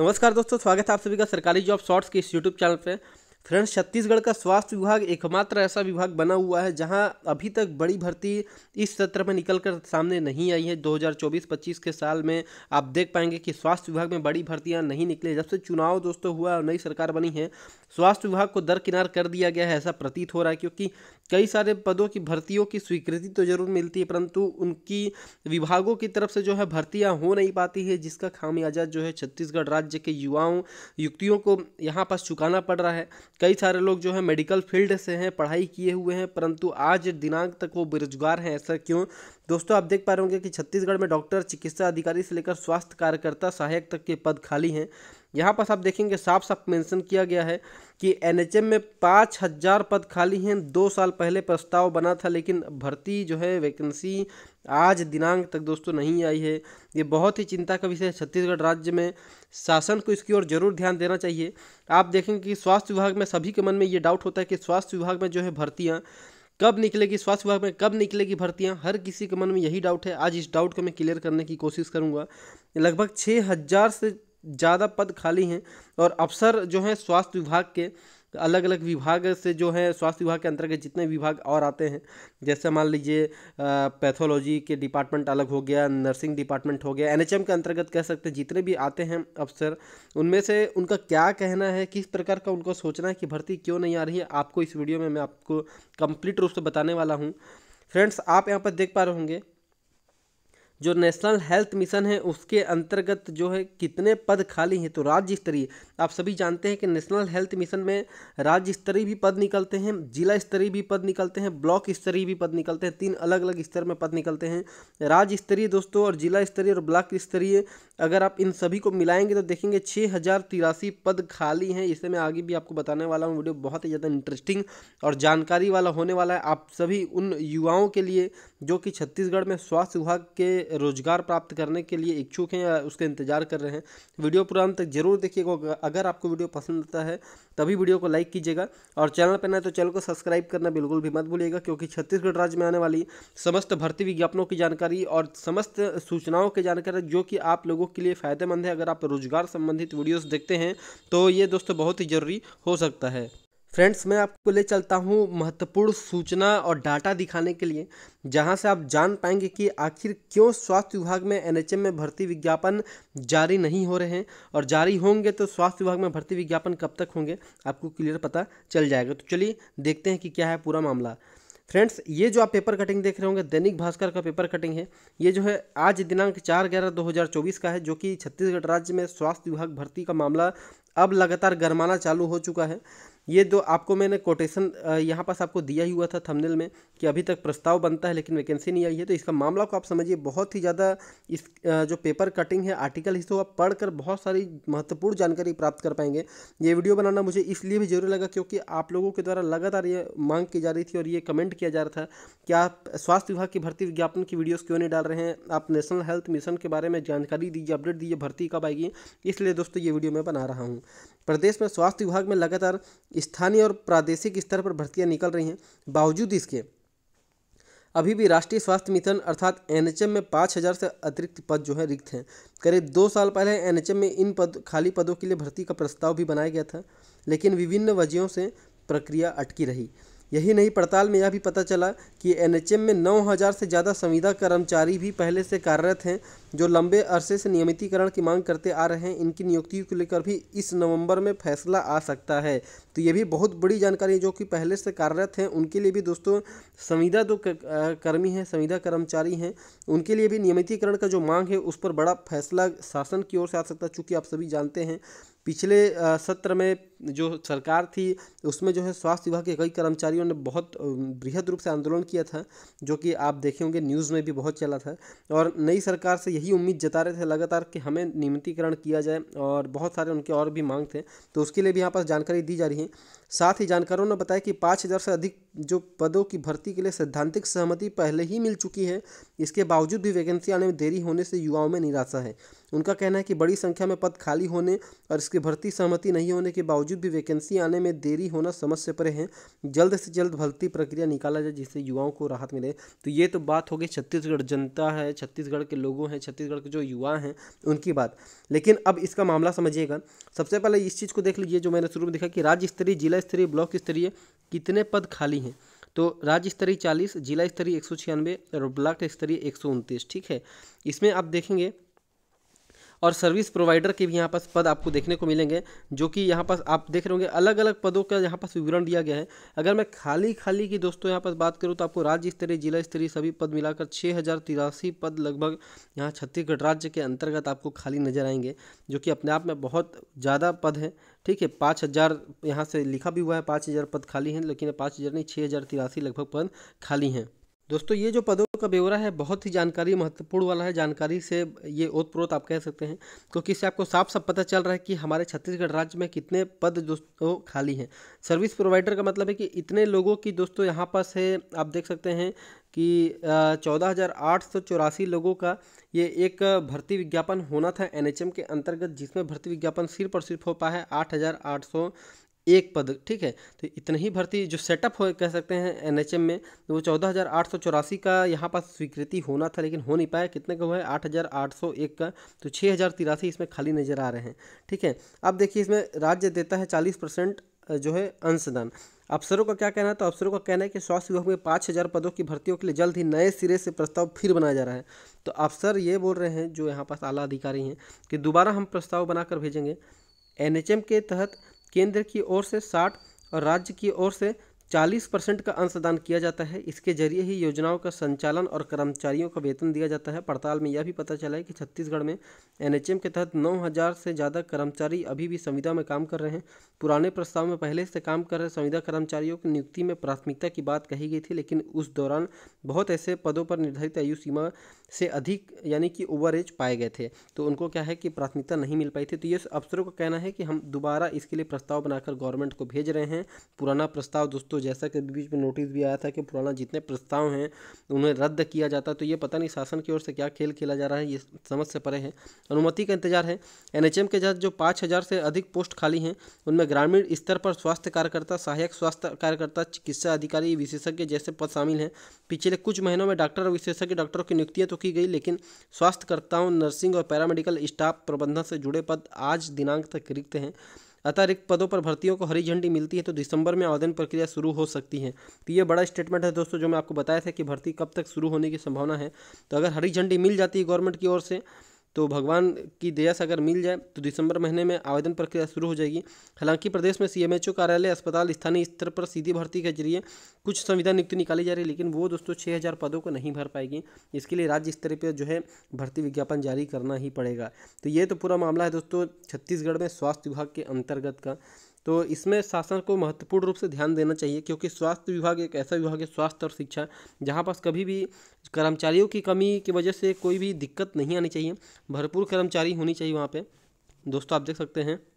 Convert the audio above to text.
नमस्कार दोस्तों स्वागत है आप सभी का सरकारी जॉब शॉर्ट्स के इस यूट्यूब चैनल पे फ्रेंड्स छत्तीसगढ़ का स्वास्थ्य विभाग एकमात्र ऐसा विभाग बना हुआ है जहां अभी तक बड़ी भर्ती इस सत्र में निकलकर सामने नहीं आई है 2024-25 के साल में आप देख पाएंगे कि स्वास्थ्य विभाग में बड़ी भर्तियां नहीं निकली जब से चुनाव दोस्तों हुआ और नई सरकार बनी है स्वास्थ्य विभाग को दरकिनार कर दिया गया है ऐसा प्रतीत हो रहा है क्योंकि कई सारे पदों की भर्तियों की स्वीकृति तो जरूर मिलती है परंतु उनकी विभागों की तरफ से जो है भर्तियाँ हो नहीं पाती है जिसका खामियाजा जो है छत्तीसगढ़ राज्य के युवाओं युक्तियों को यहाँ पास चुकाना पड़ रहा है कई सारे लोग जो है मेडिकल फील्ड से हैं पढ़ाई किए हुए हैं परंतु आज दिनांक तक वो बेरोजगार हैं ऐसा क्यों दोस्तों आप देख पा रहे होंगे कि छत्तीसगढ़ में डॉक्टर चिकित्सा अधिकारी से लेकर स्वास्थ्य कार्यकर्ता सहायक तक के पद खाली हैं यहाँ पर आप देखेंगे साफ साफ मेंशन किया गया है कि एनएचएम में पाँच हज़ार पद खाली हैं दो साल पहले प्रस्ताव बना था लेकिन भर्ती जो है वैकेंसी आज दिनांक तक दोस्तों नहीं आई है ये बहुत ही चिंता का विषय है छत्तीसगढ़ राज्य में शासन को इसकी ओर जरूर ध्यान देना चाहिए आप देखेंगे कि स्वास्थ्य विभाग में सभी के मन में ये डाउट होता है कि स्वास्थ्य विभाग में जो है भर्तियाँ कब निकलेगी स्वास्थ्य विभाग में कब निकलेगी भर्तियाँ हर किसी के मन में यही डाउट है आज इस डाउट को मैं क्लियर करने की कोशिश करूँगा लगभग छः हज़ार से ज़्यादा पद खाली हैं और अफसर जो हैं स्वास्थ्य विभाग के अलग अलग विभाग से जो है स्वास्थ्य विभाग के अंतर्गत जितने विभाग और आते हैं जैसे मान लीजिए पैथोलॉजी के डिपार्टमेंट अलग हो गया नर्सिंग डिपार्टमेंट हो गया एनएचएम के अंतर्गत कह सकते हैं जितने भी आते हैं अफसर उनमें से उनका क्या कहना है किस प्रकार का उनको सोचना है कि भर्ती क्यों नहीं आ रही है आपको इस वीडियो में मैं आपको कंप्लीट रूप से बताने वाला हूँ फ्रेंड्स आप यहाँ पर देख पा रहे होंगे जो नेशनल हेल्थ मिशन है उसके अंतर्गत जो है कितने पद खाली हैं तो राज्य स्तरीय आप सभी जानते हैं कि नेशनल हेल्थ मिशन में राज्य स्तरीय भी पद निकलते हैं जिला स्तरीय भी पद निकलते हैं ब्लॉक स्तरीय भी पद निकलते हैं तीन अलग अलग स्तर में पद निकलते हैं राज्य स्तरीय दोस्तों और जिला स्तरीय और ब्लॉक स्तरीय अगर आप इन सभी को मिलाएंगे तो देखेंगे छः पद खाली हैं इसे मैं आगे भी आपको बताने वाला हूँ वीडियो बहुत ही ज़्यादा इंटरेस्टिंग और जानकारी वाला होने वाला है आप सभी उन युवाओं के लिए जो कि छत्तीसगढ़ में स्वास्थ्य विभाग के रोजगार प्राप्त करने के लिए इच्छुक हैं या उसका इंतजार कर रहे हैं वीडियो पूरा तक जरूर देखिएगा अगर आपको वीडियो पसंद आता है तभी वीडियो को लाइक कीजिएगा और चैनल पर ना तो चैनल को सब्सक्राइब करना बिल्कुल भी मत भूलिएगा क्योंकि छत्तीसगढ़ राज्य में आने वाली समस्त भर्ती विज्ञापनों की जानकारी और समस्त सूचनाओं की जानकारी जो कि आप लोगों के लिए फ़ायदेमंद है अगर आप रोजगार संबंधित वीडियोज़ देखते हैं तो ये दोस्तों बहुत ही ज़रूरी हो सकता है फ्रेंड्स मैं आपको ले चलता हूँ महत्वपूर्ण सूचना और डाटा दिखाने के लिए जहाँ से आप जान पाएंगे कि आखिर क्यों स्वास्थ्य विभाग में एनएचएम में भर्ती विज्ञापन जारी नहीं हो रहे हैं और जारी होंगे तो स्वास्थ्य विभाग में भर्ती विज्ञापन कब तक होंगे आपको क्लियर पता चल जाएगा तो चलिए देखते हैं कि क्या है पूरा मामला फ्रेंड्स ये जो आप पेपर कटिंग देख रहे होंगे दैनिक भास्कर का पेपर कटिंग है ये जो है आज दिनांक चार ग्यारह दो हज़ार चौबीस का है जो कि छत्तीसगढ़ राज्य में स्वास्थ्य विभाग भर्ती का मामला अब लगातार गरमाना चालू हो चुका है ये दो आपको मैंने कोटेशन यहाँ पास आपको दिया ही हुआ था थंबनेल में कि अभी तक प्रस्ताव बनता है लेकिन वैकेंसी नहीं आई है तो इसका मामला को आप समझिए बहुत ही ज़्यादा इस जो पेपर कटिंग है आर्टिकल हिस्सों आप पढ़कर बहुत सारी महत्वपूर्ण जानकारी प्राप्त कर पाएंगे ये वीडियो बनाना मुझे इसलिए भी जरूरी लगा क्योंकि आप लोगों के द्वारा लगातार ये मांग की जा रही थी और ये कमेंट किया जा रहा था कि आप स्वास्थ्य विभाग की भर्ती विज्ञापन की वीडियोज़ क्यों नहीं डाल रहे हैं आप नेशनल हेल्थ मिशन के बारे में जानकारी दीजिए अपडेट दीजिए भर्ती कब आएगी इसलिए दोस्तों ये वीडियो मैं बना रहा हूँ प्रदेश में स्वास्थ्य विभाग में लगातार स्थानीय और प्रादेशिक स्तर पर भर्तियाँ निकल रही हैं बावजूद इसके अभी भी राष्ट्रीय स्वास्थ्य मिशन अर्थात एनएचएम में पाँच हज़ार से अतिरिक्त पद जो है रिक्त हैं करीब दो साल पहले एनएचएम में इन पद खाली पदों के लिए भर्ती का प्रस्ताव भी बनाया गया था लेकिन विभिन्न वजहों से प्रक्रिया अटकी रही यही नहीं पड़ताल में यह भी पता चला कि एनएचएम में 9000 से ज़्यादा संविदा कर्मचारी भी पहले से कार्यरत हैं जो लंबे अरसे से नियमितीकरण की मांग करते आ रहे हैं इनकी नियुक्ति को लेकर भी इस नवंबर में फैसला आ सकता है तो ये भी बहुत बड़ी जानकारी है जो कि पहले से कार्यरत हैं उनके लिए भी दोस्तों संविदा जो कर्मी हैं संविदा कर्मचारी हैं उनके लिए भी नियमितीकरण का जो मांग है उस पर बड़ा फैसला शासन की ओर से आ सकता है चूँकि आप सभी जानते हैं पिछले सत्र में जो सरकार थी उसमें जो है स्वास्थ्य विभाग के कई कर्मचारियों ने बहुत बृहद रूप से आंदोलन किया था जो कि आप देखे होंगे न्यूज़ में भी बहुत चला था और नई सरकार से यही उम्मीद जता रहे थे लगातार कि हमें नियमितीकरण किया जाए और बहुत सारे उनके और भी मांग थे तो उसके लिए भी यहाँ पास जानकारी दी जा रही है साथ ही जानकारों ने बताया कि पाँच हज़ार से अधिक जो पदों की भर्ती के लिए सैद्धांतिक सहमति पहले ही मिल चुकी है इसके बावजूद भी वैकेंसी आने में देरी होने से युवाओं में निराशा है उनका कहना है कि बड़ी संख्या में पद खाली होने और इसकी भर्ती सहमति नहीं होने के बावजूद भी वैकेंसी आने में देरी होना समझ से परे है जल्द से जल्द भर्ती प्रक्रिया निकाला जाए जिससे युवाओं को राहत मिले तो ये तो बात हो गई छत्तीसगढ़ जनता है छत्तीसगढ़ के लोगों हैं छत्तीसगढ़ के जो युवा हैं उनकी बात लेकिन अब इसका मामला समझिएगा सबसे पहले इस चीज़ को देख लीजिए जो मैंने शुरू में देखा कि राज्य स्तरीय जिला जिला स्तरीय ब्लॉक स्तरीय कितने पद खाली हैं तो राज्य स्तरीय चालीस जिला स्तरीय एक सौ छियानवे और ब्लॉक स्तरीय एक सौ उनतीस ठीक है इसमें आप देखेंगे और सर्विस प्रोवाइडर के भी यहाँ पास पद आपको देखने को मिलेंगे जो कि यहाँ पास आप देख रहे होंगे अलग अलग पदों का यहाँ पास विवरण दिया गया है अगर मैं खाली खाली की दोस्तों यहाँ पास बात करूँ तो आपको राज्य स्तरीय जिला स्तरीय सभी पद मिलाकर छः हज़ार तिरासी पद लगभग यहाँ छत्तीसगढ़ राज्य के अंतर्गत आपको खाली नजर आएंगे जो कि अपने आप में बहुत ज़्यादा पद हैं ठीक है पाँच हज़ार यहाँ से लिखा भी हुआ है पाँच हज़ार पद खाली हैं लेकिन पाँच हज़ार नहीं छः हज़ार तिरासी लगभग पद खाली हैं दोस्तों ये जो पदों का ब्यौरा है बहुत ही जानकारी महत्वपूर्ण वाला है जानकारी से ये ओतप्रोत आप कह सकते हैं क्योंकि इससे आपको साफ साफ पता चल रहा है कि हमारे छत्तीसगढ़ राज्य में कितने पद दोस्तों खाली हैं सर्विस प्रोवाइडर का मतलब है कि इतने लोगों की दोस्तों यहाँ पास है आप देख सकते हैं कि चौदह हज़ार आठ सौ चौरासी लोगों का ये एक भर्ती विज्ञापन होना था एन के अंतर्गत जिसमें भर्ती विज्ञापन सिर्फ और सिर्फ हो पाया है आठ हज़ार आठ सौ एक पद ठीक है तो इतनी ही भर्ती जो सेटअप हो कह सकते हैं एनएचएम में तो वो चौदह हज़ार आठ सौ चौरासी का यहाँ पास स्वीकृति होना था लेकिन हो नहीं पाया कितने का हुआ है आठ हज़ार आठ सौ एक का तो छः हज़ार तिरासी इसमें खाली नज़र आ रहे हैं ठीक है अब देखिए इसमें राज्य देता है चालीस परसेंट जो है अंशदान अफसरों का क्या कहना है तो अफसरों का कहना है कि स्वास्थ्य विभाग में पाँच हज़ार पदों की भर्तियों के लिए जल्द ही नए सिरे से प्रस्ताव फिर बनाया जा रहा है तो अफसर ये बोल रहे हैं जो यहाँ पास आला अधिकारी हैं कि दोबारा हम प्रस्ताव बनाकर भेजेंगे एनएचएम के तहत केंद्र की ओर से साठ और राज्य की ओर से 40 परसेंट का अंशदान किया जाता है इसके जरिए ही योजनाओं का संचालन और कर्मचारियों का वेतन दिया जाता है पड़ताल में यह भी पता चला है कि छत्तीसगढ़ में एनएचएम के तहत 9000 से ज़्यादा कर्मचारी अभी भी संविदा में काम कर रहे हैं पुराने प्रस्ताव में पहले से काम कर रहे संविदा कर्मचारियों की नियुक्ति में प्राथमिकता की बात कही गई थी लेकिन उस दौरान बहुत ऐसे पदों पर निर्धारित आयु सीमा से अधिक यानी कि ओवर पाए गए थे तो उनको क्या है कि प्राथमिकता नहीं मिल पाई थी तो ये अफसरों का कहना है कि हम दोबारा इसके लिए प्रस्ताव बनाकर गवर्नमेंट को भेज रहे हैं पुराना प्रस्ताव दोस्तों दोस्तों जैसा कि बीच में नोटिस भी आया था कि पुराना जितने प्रस्ताव हैं उन्हें रद्द किया जाता है तो ये पता नहीं शासन की ओर से क्या खेल खेला जा रहा है ये समझ से परे है अनुमति का इंतजार है एनएचएम के जहाँ जो पाँच से अधिक पोस्ट खाली हैं उनमें ग्रामीण स्तर पर स्वास्थ्य कार्यकर्ता सहायक स्वास्थ्य कार्यकर्ता चिकित्सा अधिकारी विशेषज्ञ जैसे पद शामिल हैं पिछले कुछ महीनों में डॉक्टर और विशेषज्ञ डॉक्टरों की नियुक्तियाँ तो की गई लेकिन स्वास्थ्यकर्ताओं नर्सिंग और पैरामेडिकल स्टाफ प्रबंधन से जुड़े पद आज दिनांक तक रिक्त हैं अतिरिक्त पदों पर भर्तियों को हरी झंडी मिलती है तो दिसंबर में आवेदन प्रक्रिया शुरू हो सकती है तो ये बड़ा स्टेटमेंट है दोस्तों जो मैं आपको बताया था कि भर्ती कब तक शुरू होने की संभावना है तो अगर हरी झंडी मिल जाती है गवर्नमेंट की ओर से तो भगवान की दया से अगर मिल जाए तो दिसंबर महीने में आवेदन प्रक्रिया शुरू हो जाएगी हालांकि प्रदेश में सीएमएचओ कार्यालय अस्पताल स्थानीय स्तर पर सीधी भर्ती के जरिए कुछ संविधान नियुक्ति निकाली जा रही है लेकिन वो दोस्तों छः हज़ार पदों को नहीं भर पाएगी इसके लिए राज्य स्तर पर जो है भर्ती विज्ञापन जारी करना ही पड़ेगा तो ये तो पूरा मामला है दोस्तों छत्तीसगढ़ में स्वास्थ्य विभाग के अंतर्गत का तो इसमें शासन को महत्वपूर्ण रूप से ध्यान देना चाहिए क्योंकि स्वास्थ्य विभाग एक ऐसा विभाग है स्वास्थ्य और शिक्षा जहाँ पास कभी भी कर्मचारियों की कमी की वजह से कोई भी दिक्कत नहीं आनी चाहिए भरपूर कर्मचारी होनी चाहिए वहाँ पर दोस्तों आप देख सकते हैं